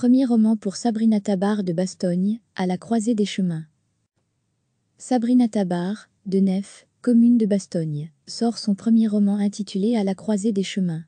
Premier roman pour Sabrina Tabar de Bastogne, à la croisée des chemins. Sabrina Tabar, de Nef, commune de Bastogne, sort son premier roman intitulé À la croisée des chemins.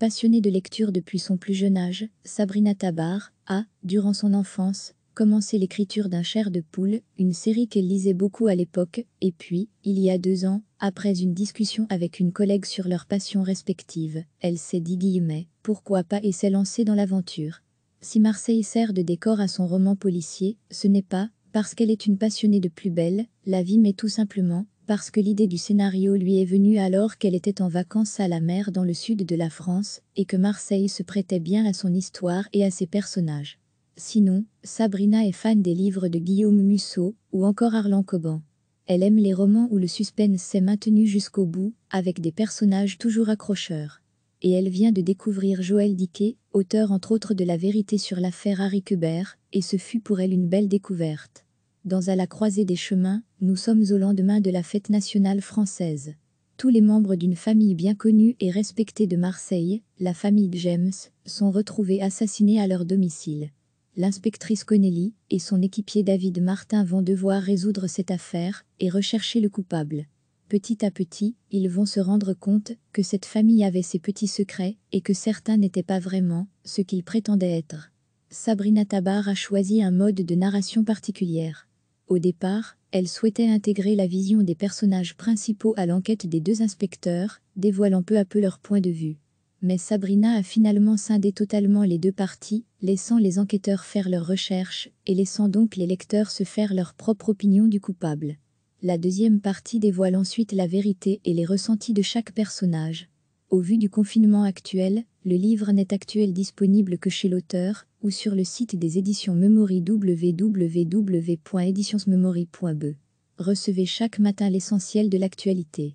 Passionnée de lecture depuis son plus jeune âge, Sabrina Tabar a, durant son enfance, commencé l'écriture d'un Cher de poule, une série qu'elle lisait beaucoup à l'époque, et puis, il y a deux ans, après une discussion avec une collègue sur leurs passions respectives, elle s'est dit guillemets, pourquoi pas et s'est lancée dans l'aventure. Si Marseille sert de décor à son roman policier, ce n'est pas parce qu'elle est une passionnée de plus belle la vie, mais tout simplement parce que l'idée du scénario lui est venue alors qu'elle était en vacances à la mer dans le sud de la France et que Marseille se prêtait bien à son histoire et à ses personnages. Sinon, Sabrina est fan des livres de Guillaume Musso ou encore Arlan Coban. Elle aime les romans où le suspense s'est maintenu jusqu'au bout, avec des personnages toujours accrocheurs et elle vient de découvrir Joël Diquet, auteur entre autres de La vérité sur l'affaire Harry Kuber, et ce fut pour elle une belle découverte. Dans À la croisée des chemins, nous sommes au lendemain de la fête nationale française. Tous les membres d'une famille bien connue et respectée de Marseille, la famille James, sont retrouvés assassinés à leur domicile. L'inspectrice Connelly et son équipier David Martin vont devoir résoudre cette affaire et rechercher le coupable. Petit à petit, ils vont se rendre compte que cette famille avait ses petits secrets et que certains n'étaient pas vraiment ce qu'ils prétendaient être. Sabrina Tabar a choisi un mode de narration particulière. Au départ, elle souhaitait intégrer la vision des personnages principaux à l'enquête des deux inspecteurs, dévoilant peu à peu leur point de vue. Mais Sabrina a finalement scindé totalement les deux parties, laissant les enquêteurs faire leurs recherches et laissant donc les lecteurs se faire leur propre opinion du coupable. La deuxième partie dévoile ensuite la vérité et les ressentis de chaque personnage. Au vu du confinement actuel, le livre n'est actuel disponible que chez l'auteur ou sur le site des éditions Memory www.editionsmemory.be. Recevez chaque matin l'essentiel de l'actualité.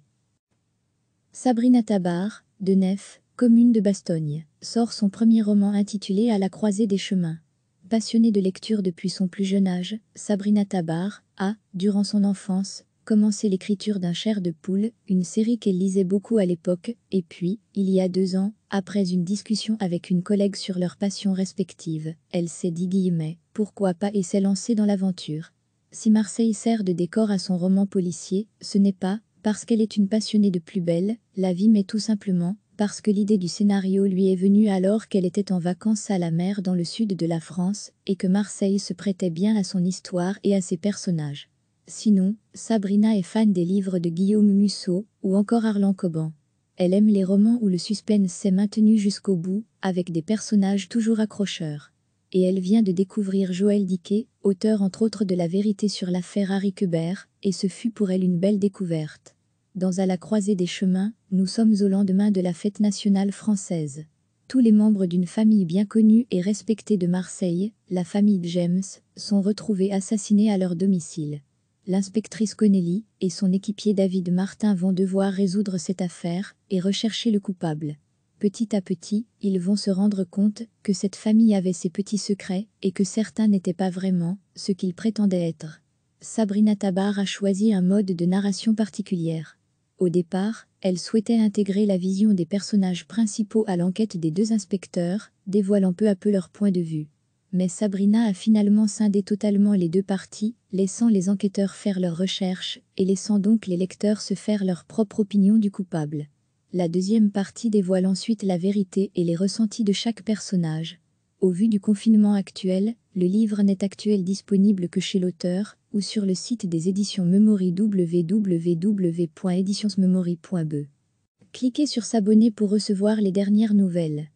Sabrina Tabar, de Nef, commune de Bastogne, sort son premier roman intitulé À la croisée des chemins. Passionnée de lecture depuis son plus jeune âge, Sabrina Tabar, a, durant son enfance, commencé l'écriture d'un Cher de poule, une série qu'elle lisait beaucoup à l'époque, et puis, il y a deux ans, après une discussion avec une collègue sur leurs passions respectives, elle s'est dit guillemets, pourquoi pas et s'est lancée dans l'aventure. Si Marseille sert de décor à son roman policier, ce n'est pas, parce qu'elle est une passionnée de plus belle, la vie mais tout simplement, parce que l'idée du scénario lui est venue alors qu'elle était en vacances à la mer dans le sud de la France et que Marseille se prêtait bien à son histoire et à ses personnages. Sinon, Sabrina est fan des livres de Guillaume Musso ou encore Arlan Coban. Elle aime les romans où le suspense s'est maintenu jusqu'au bout, avec des personnages toujours accrocheurs. Et elle vient de découvrir Joël Diquet, auteur entre autres de La vérité sur l'affaire Harry Quebert, et ce fut pour elle une belle découverte. Dans À la croisée des chemins, nous sommes au lendemain de la fête nationale française. Tous les membres d'une famille bien connue et respectée de Marseille, la famille James, sont retrouvés assassinés à leur domicile. L'inspectrice Connelly et son équipier David Martin vont devoir résoudre cette affaire et rechercher le coupable. Petit à petit, ils vont se rendre compte que cette famille avait ses petits secrets et que certains n'étaient pas vraiment ce qu'ils prétendaient être. Sabrina Tabar a choisi un mode de narration particulière. Au départ, elle souhaitait intégrer la vision des personnages principaux à l'enquête des deux inspecteurs, dévoilant peu à peu leur point de vue. Mais Sabrina a finalement scindé totalement les deux parties, laissant les enquêteurs faire leurs recherches et laissant donc les lecteurs se faire leur propre opinion du coupable. La deuxième partie dévoile ensuite la vérité et les ressentis de chaque personnage. Au vu du confinement actuel, le livre n'est actuel disponible que chez l'auteur, ou sur le site des éditions Memory www.editionsmemory.be. Cliquez sur s'abonner pour recevoir les dernières nouvelles.